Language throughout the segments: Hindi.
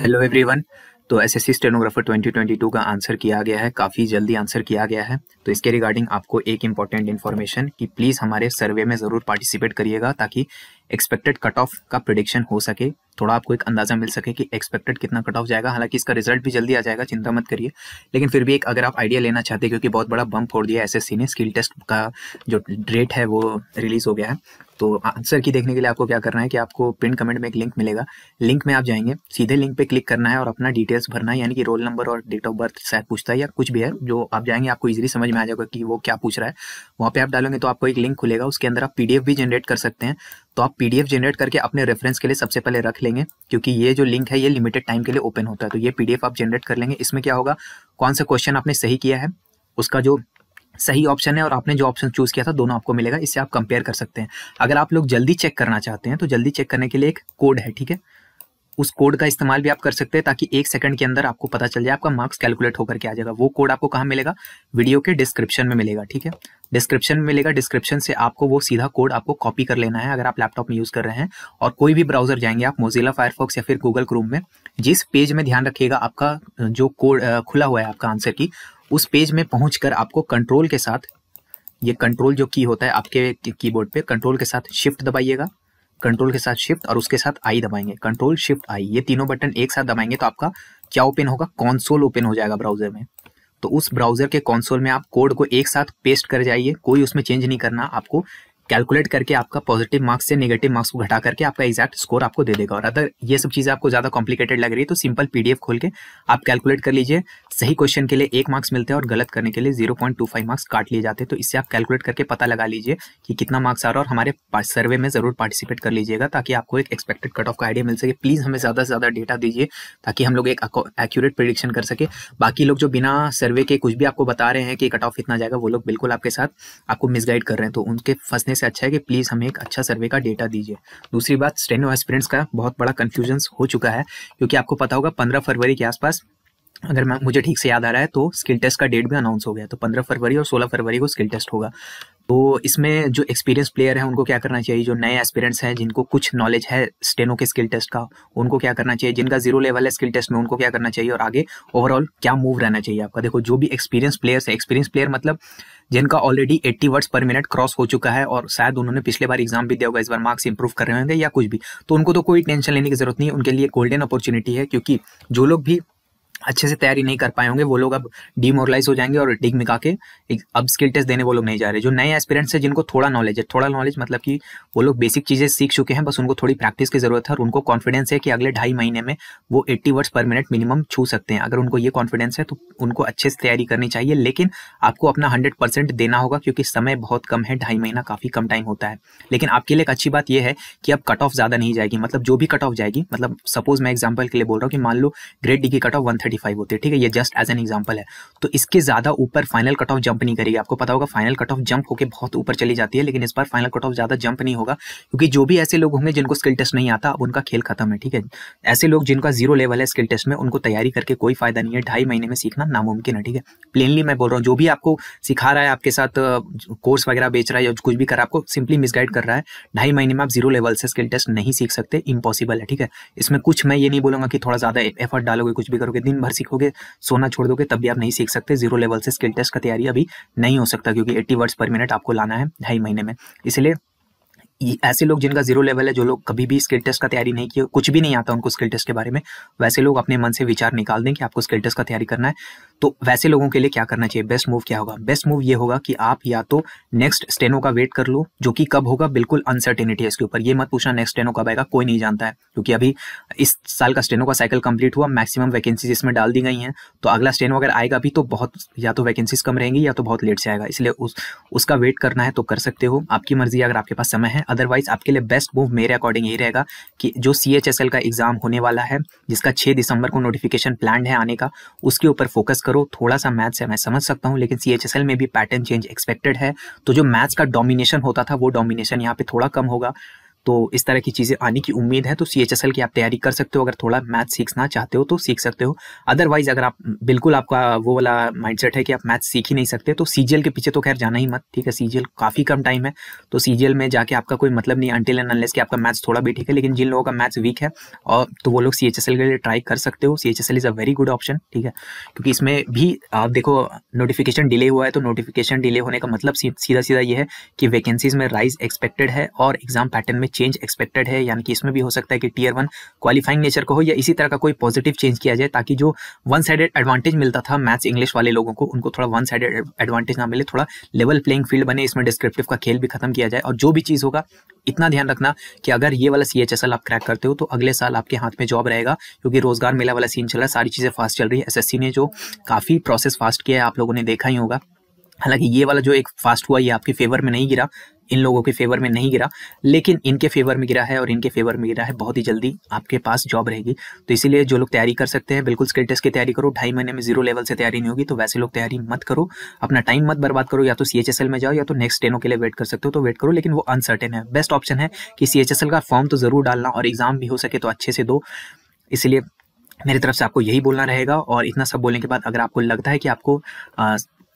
हेलो एवरीवन तो एस एसएससी स्टेनोग्राफर 2022 का आंसर किया गया है काफ़ी जल्दी आंसर किया गया है तो इसके रिगार्डिंग आपको एक इम्पॉर्टेंट इन्फॉर्मेशन कि प्लीज़ हमारे सर्वे में ज़रूर पार्टिसिपेट करिएगा ताकि एक्सपेक्टेड कट ऑफ का प्रिडिक्शन हो सके थोड़ा आपको एक अंदाज़ा मिल सके कि एक्सपेक्टेड कितना कट ऑफ जाएगा हालांकि इसका रिजल्ट भी जल्दी आ जाएगा चिंता मत करिए लेकिन फिर भी एक अगर आप आइडिया लेना चाहते हैं क्योंकि बहुत बड़ा बम फोड़ दिया एस ने स्किल टेस्ट का जो डेट है वो रिलीज़ हो गया है तो आंसर की देखने के लिए आपको क्या करना है कि आपको पिन कमेंट में एक लिंक मिलेगा लिंक में आप जाएंगे सीधे लिंक पे क्लिक करना है और अपना डिटेल्स भरना है यानी कि रोल नंबर और डेट ऑफ बर्थ शायद पूछता है या कुछ भी है जो आप जाएंगे आपको इजीली समझ में आ जाएगा कि वो क्या पूछ रहा है वहाँ पे आप डालोगे तो आपको एक लिंक खुलेगा उसके अंदर आप पीडीएफ भी जनरेट कर सकते हैं तो आप पीडीएफ जनरेट करके अपने रेफरेंस के लिए सबसे पहले रख लेंगे क्योंकि ये जो लिंक है ये लिमिटेड टाइम के लिए ओपन होता है तो ये पीडीएफ आप जनरेट कर लेंगे इसमें क्या होगा कौन सा क्वेश्चन आपने सही किया है उसका जो सही ऑप्शन है और आपने जो ऑप्शन चूज किया था दोनों आपको मिलेगा इससे आप कंपेयर कर सकते हैं अगर आप लोग जल्दी चेक करना चाहते हैं तो जल्दी चेक करने के लिए एक कोड है ठीक है उस कोड का इस्तेमाल भी आप कर सकते हैं ताकि एक सेकंड के अंदर आपको पता चल जाए आपका मार्क्स कैलकुलेट होकर के आ जाएगा वो कोड आपको कहाँ मिलेगा वीडियो के डिस्क्रिप्शन में मिलेगा ठीक है डिस्क्रिप्शन में मिलेगा डिस्क्रिप्शन से आपको वो सीधा कोड आपको कॉपी कर लेना है अगर आप लैपटॉप में यूज़ कर रहे हैं और कोई भी ब्राउजर जाएंगे आप मोजिला फायरफॉक्स या फिर गूगल क्रोम में जिस पेज में ध्यान रखिएगा आपका जो कोड खुला हुआ है आपका आंसर की उस पेज में पहुँच आपको कंट्रोल के साथ ये कंट्रोल जो की होता है आपके कीबोर्ड पे कंट्रोल के साथ शिफ्ट दबाइएगा कंट्रोल के साथ शिफ्ट और उसके साथ आई दबाएंगे कंट्रोल शिफ्ट आई ये तीनों बटन एक साथ दबाएंगे तो आपका क्या ओपन होगा कॉन्सोल ओपन हो जाएगा ब्राउजर में तो उस ब्राउजर के कॉन्सोल में आप कोड को एक साथ पेस्ट कर जाइए कोई उसमें चेंज नहीं करना आपको कैलकुलेट करके आपका पॉजिटिव मार्क्स से नेगेटिव मार्क्स को घटा करके आपका एग्जैक्ट स्कोर आपको दे देगा और अगर ये सब चीज़ें आपको ज़्यादा कॉम्प्लिकेटेड लग रही है तो सिंपल पीडीएफ खोल के आप कैलकुलेट कर लीजिए सही क्वेश्चन के लिए एक मार्क्स मिलते हैं और गलत करने के लिए zero point two five marks काट लिए जाते हैं तो इससे आप कैलकुलेट करके पता लगा लीजिए कि कितना मार्क्स आ रहा है और हमारे सर्वे में ज़रूर पार्टिसिपेट कर लीजिएगा ताकि आपको एक एक्सपेक्टेड कट ऑफ का आइडिया मिल सके प्लीज़ हमें ज़्यादा से ज़्यादा डेटा दीजिए ताकि हम लोग एक एक्यूरेट प्रिडिक्शन कर सके बाकी लोग जो बिना सर्वे के कुछ भी आपको बता रहे हैं कि कट ऑफ इतना जाएगा वो लोग बिल्कुल आपके साथ आपको मिसगाइड कर रहे हैं तो उनके फंसने से अच्छा है कि प्लीज़ हमें एक अच्छा सर्वे का डेटा दीजिए दूसरी बात स्टेनो एस्पिरेंट्स का बहुत बड़ा कन्फ्यूजन हो चुका है क्योंकि आपको पता होगा पंद्रह फरवरी के आसपास अगर मैं मुझे ठीक से याद आ रहा है तो स्किल टेस्ट का डेट भी अनाउंस हो गया तो पंद्रह फरवरी और सोलह फरवरी को स्किल टेस्ट होगा तो इसमें जो एक्सपीरियंस प्लेयर है उनको क्या करना चाहिए जो नए एस्पिरेंट्स हैं जिनको कुछ नॉलेज है स्टेनो के स्किल टेस्ट का उनको क्या करना चाहिए जिनका जीरो लेवल है स्किल टेस्ट में उनको क्या करना चाहिए और आगे ओवरऑल क्या मूव रहना चाहिए आपका देखो जो भी एक्सपीरियंस प्लेयर्स है एक्सपीरियंस प्लेयर मतलब जिनका already eighty words per minute cross हो चुका है और शायद उन्होंने पिछले बार एग्जाम भी दिया होगा इस बार मार्क्स इंप्रूव कर रहे होंगे या कुछ भी तो उनको तो कोई टेंशन लेने की जरूरत नहीं उनके लिए गोल्डन अपॉर्चुनिटी है क्योंकि जो लोग भी अच्छे से तैयारी नहीं कर पाए होंगे वो लोग अब डिमोरलाइज हो जाएंगे और डिग मिका के अब स्किल टेस्ट देने वो लोग नहीं जा रहे जो नए एस्पिरेंट्स हैं जिनको थोड़ा नॉलेज है थोड़ा नॉलेज मतलब कि वो लोग बेसिक चीज़ें सीख चुके हैं बस उनको थोड़ी प्रैक्टिस की जरूरत है और उनको कॉन्फिडेंस है कि अगले ढाई महीने में वो eighty words per minute minimum छू सकते हैं अगर उनको ये कॉन्फिडेंस है तो उनको अच्छे से तैयारी करनी चाहिए लेकिन आपको अपना हंड्रेड देना होगा क्योंकि समय बहुत कम है ढाई महीना काफ़ी कम टाइम होता है लेकिन आपके लिए एक अच्छी बात यह है कि अब कट ऑफ ज़्यादा नहीं जाएगी मतलब जो भी कट ऑफ जाएगी मतलब सपोज मैं एग्जाम्पल के लिए बोल रहा हूँ कि मान लो ग्रेड डी की cut off one thirty five होती है ठीक है ये जस्ट एज एन एग्जाम्पल है तो इसके ज़्यादा ऊपर फाइनल कट ऑफ जंप नहीं करेगी आपको पता होगा फाइनल कट ऑफ जंप होकर बहुत ऊपर चली जाती है लेकिन इस बार फाइनल कट ऑफ ज़्यादा जंप नहीं होगा क्योंकि जो भी ऐसे लोग होंगे जिनको स्किल टेस्ट नहीं आता अब उनका खेल खत्म है ठीक है ऐसे लोग जिनका जीरो लेवल है स्किल टेस्ट में उनको तैयारी करके कोई फायदा नहीं है ढाई महीने में सीखना नामुमकिन है ठीक है प्लेनली मैं बोल रहा हूँ जो भी आपको सिखा रहा है आपके साथ कोर्स वगैरह बेच रहा है या कुछ भी कर आपको सिंपली मिसगाइड कर रहा है ढाई महीने में आप जीरो लेवल से स्किल टेस्ट नहीं सीख सकते इम्पॉसिबल है ठीक है इसमें कुछ मैं ये नहीं बोलूंगा कि थोड़ा ज़्यादा एफर्ट डालोगे कुछ भी करोगे दिन दिन भर सीखोगे सोना छोड़ दोगे तब भी आप नहीं सीख सकते जीरो लेवल से स्किल टेस्ट का तैयारी अभी नहीं हो सकता क्योंकि एट्टी वर्ड्स पर मिनट आपको लाना है ढाई महीने में इसलिए ऐसे लोग जिनका जीरो लेवल है जो लोग कभी भी स्किल टेस्ट का तैयारी नहीं किया कुछ भी नहीं आता उनको स्किल टेस्ट के बारे में वैसे लोग अपने मन से विचार निकाल दें कि आपको स्किल टेस्ट का तैयारी करना है तो वैसे लोगों के लिए क्या करना चाहिए बेस्ट मूव क्या होगा बेस्ट मूव ये होगा कि आप या तो नेक्स्ट स्टेनो का वेट कर लो जो कि कब होगा बिल्कुल अनसर्टेनिटी है इसके ऊपर ये मत पूछना नेक्स्ट स्टेनो कब आएगा कोई नहीं जानता है क्योंकि अभी इस साल का स्टेनो का साइकिल कंप्लीट हुआ मैक्सिमम वैकेंसीज इसमें डाल दी गई हैं तो अगला स्टेनो अगर आएगा भी तो बहुत या तो वैकेंसीज कम रहेंगी या तो बहुत लेट से आएगा इसलिए उस उसका वेट करना है तो कर सकते हो आपकी मर्जी अगर आपके पास समय है अदरवाइज आपके लिए बेस्ट मूव मेरे अकॉर्डिंग यही रहेगा कि जो सी का एग्जाम होने वाला है जिसका छः दिसंबर को नोटिफिकेशन प्लान है आने का उसके ऊपर फोकस करो थोड़ा सा मैथ्स है मैं समझ सकता हूँ लेकिन सी में भी पैटर्न चेंज एक्सपेक्टेड है तो जो मैथ्स का डोमिनेशन होता था वो डोमिनेशन यहाँ पे थोड़ा कम होगा तो इस तरह की चीज़ें आने की उम्मीद है तो सी एच एस एल की आप तैयारी कर सकते हो अगर थोड़ा मैथ सीखना चाहते हो तो सीख सकते हो अदरवाइज अगर आप बिल्कुल आपका वो वाला माइंड सेट है कि आप मैथ सीख ही नहीं सकते तो सी जी एल के पीछे तो खैर जाना ही मत ठीक है सी जी एल काफ़ी कम टाइम है तो सी जी एल में जाके आपका कोई मतलब नहीं अंटिल एंड अनलेस कि आपका मैथ्स थोड़ा भी ठीक है लेकिन जिन लोगों का मैथ्स वीक है और तो वो लोग सी एच एस एल के लिए ट्राई कर सकते हो C H L is a very good option ठीक है क्योंकि इसमें भी आप देखो नोटिफिकेशन डिले हुआ है तो नोटिफिकेशन डिले होने का मतलब सीधा सीधा ये है कि वैकेंसीज में राइज एक्सपेक्टेड है और एग्जाम पैटर्न में चेंज एक्सपेक्टेड है यानी कि इसमें भी हो सकता है कि टीयर वन क्वालिफाइंग नेचर को हो या इसी तरह का कोई पॉजिटिव चेंज किया जाए ताकि जो वन साइडेड एडवांटेज मिलता था मैथ्स इंग्लिश वाले लोगों को उनको थोड़ा वन साइडेड एडवांटेज ना मिले थोड़ा लेवल प्लेइंग फील्ड बने इसमें डिस्क्रिप्टिव का खेल भी खत्म किया जाए और जो भी चीज़ होगा इतना ध्यान रखना कि अगर ये वाला सी आप क्रैक करते हो तो अगले साल आपके हाथ में जॉब रहेगा क्योंकि रोजगार मेला वाला सीन चल रहा है सारी चीज़ें फास्ट चल रही है एस ने जो काफ़ी प्रोसेस फास्ट किया है आप लोगों ने देखा ही होगा हालांकि ये वाला जो एक फास्ट हुआ ये आपके फेवर में नहीं गिरा इन लोगों के फेवर में नहीं गिरा लेकिन इनके फेवर में गिरा है और इनके फेवर में गिरा है बहुत ही जल्दी आपके पास जॉब रहेगी तो इसीलिए जो लोग तैयारी कर सकते हैं बिल्कुल स्किल टेस्ट की तैयारी करो ढाई महीने में जीरो लेवल से तैयारी नहीं होगी तो वैसे लोग तैयारी मत करो अपना टाइम मत बर्बाद करो या तो सी में जाओ या तो नेक्स्ट टेनों के लिए वेट कर सकते हो तो वेट करो लेकिन वो अनसर्टन है बेस्ट ऑप्शन है कि सी का फॉर्म तो जरूर डालना और एग्जाम भी हो सके तो अच्छे से दो इसलिए मेरी तरफ से आपको यही बोलना रहेगा और इतना सब बोलने के बाद अगर आपको लगता है कि आपको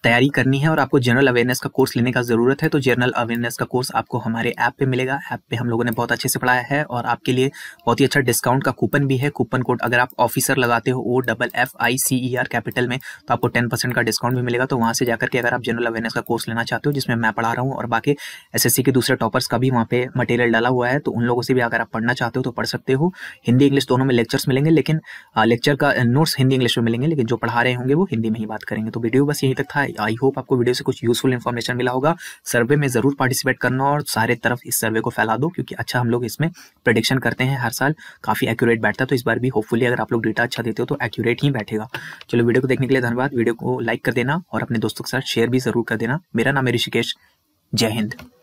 तैयारी करनी है और आपको जनरल अवेयरनेस का कोर्स लेने का ज़रूरत है तो जनरल अवेयरनेस का कोर्स आपको हमारे ऐप पे मिलेगा ऐप पे हम लोगों ने बहुत अच्छे से पढ़ाया है और आपके लिए बहुत ही अच्छा डिस्काउंट का कूपन भी है कूपन कोड अगर आप ऑफिसर लगाते हो O double F I C E R capital में तो आपको टेन परसेंट का डिस्काउंट भी मिलेगा तो वहाँ से जाकर के अगर आप जनरल अवेयरनेस का कोर्स लेना चाहते हो जिसमें मैं पढ़ा रहा हूँ और बाकी एस के दूसरे टॉपर्स का भी वहाँ पे मटेरियल डाला हुआ है तो उन लोगों से भी अगर आप पढ़ना चाहते हो तो पढ़ सकते हो हिंदी इंग्लिश दोनों में लेक्चर्स मिलेंगे लेकिन लेक्चर का नोट्स हिंदी इंग्लिश में मिलेंगे लेकिन जो पढ़ा रहे होंगे वो हिंदी में ही बात करेंगे तो वीडियो बस यहीं तक था आई होप आपको वीडियो से कुछ यूजफुल इन्फॉर्मेशन मिला होगा सर्वे में जरूर पार्टिसिपेट करना और सारे तरफ इस सर्वे को फैला दो क्योंकि अच्छा हम लोग इसमें प्रडिक्शन करते हैं हर साल काफी एक्यूरेट बैठता है तो इस बार भी होपफुली अगर आप लोग डेटा अच्छा देते हो तो एक्यूरेट ही बैठेगा चलो वीडियो को देखने के लिए धन्यवाद वीडियो को लाइक कर देना और अपने दोस्तों के साथ शेयर भी जरूर कर देना मेरा नाम है ऋषिकेश जय हिंद